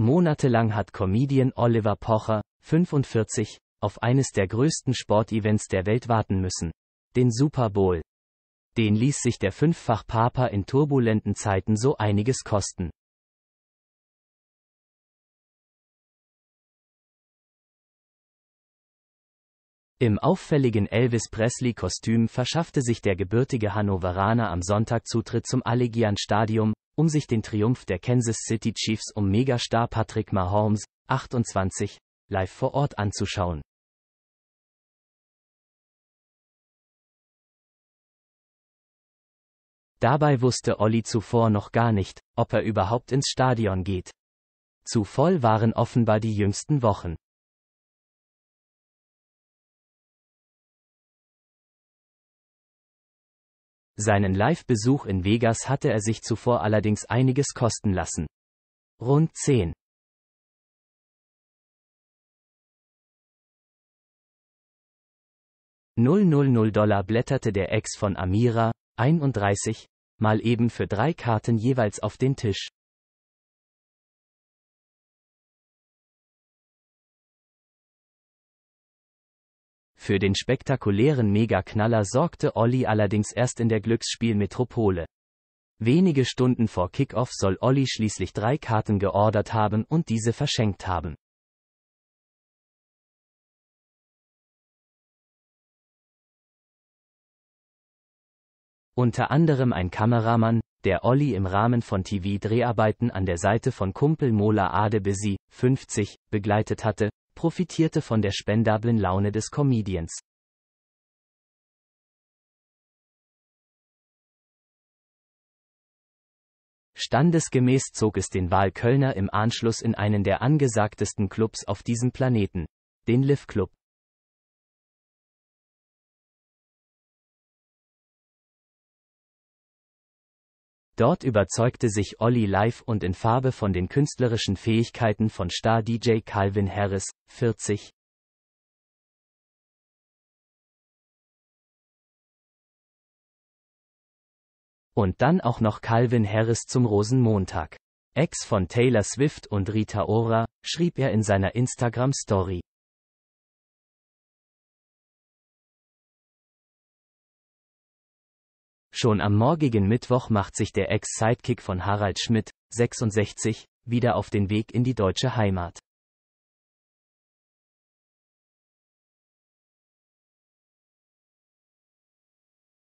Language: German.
Monatelang hat Comedian Oliver Pocher, 45, auf eines der größten Sportevents der Welt warten müssen. Den Super Bowl. Den ließ sich der fünffach Papa in turbulenten Zeiten so einiges kosten. Im auffälligen Elvis Presley-Kostüm verschaffte sich der gebürtige Hannoveraner am Sonntag Zutritt zum allegian Stadium, um sich den Triumph der Kansas City Chiefs um Megastar Patrick Mahomes, 28, live vor Ort anzuschauen. Dabei wusste Olli zuvor noch gar nicht, ob er überhaupt ins Stadion geht. Zu voll waren offenbar die jüngsten Wochen. Seinen Live-Besuch in Vegas hatte er sich zuvor allerdings einiges kosten lassen. Rund 10. Dollar blätterte der Ex von Amira, 31, mal eben für drei Karten jeweils auf den Tisch. Für den spektakulären Megaknaller sorgte Olli allerdings erst in der Glücksspielmetropole. Wenige Stunden vor Kickoff soll Olli schließlich drei Karten geordert haben und diese verschenkt haben. Unter anderem ein Kameramann, der Olli im Rahmen von TV-Dreharbeiten an der Seite von Kumpel Mola Adebesi, 50, begleitet hatte, profitierte von der spendablen Laune des Comedians. Standesgemäß zog es den Wahlkölner im Anschluss in einen der angesagtesten Clubs auf diesem Planeten, den Liv Club. Dort überzeugte sich Olli live und in Farbe von den künstlerischen Fähigkeiten von Star-DJ Calvin Harris, 40. Und dann auch noch Calvin Harris zum Rosenmontag. Ex von Taylor Swift und Rita Ora, schrieb er in seiner Instagram-Story. Schon am morgigen Mittwoch macht sich der Ex-Sidekick von Harald Schmidt, 66, wieder auf den Weg in die deutsche Heimat.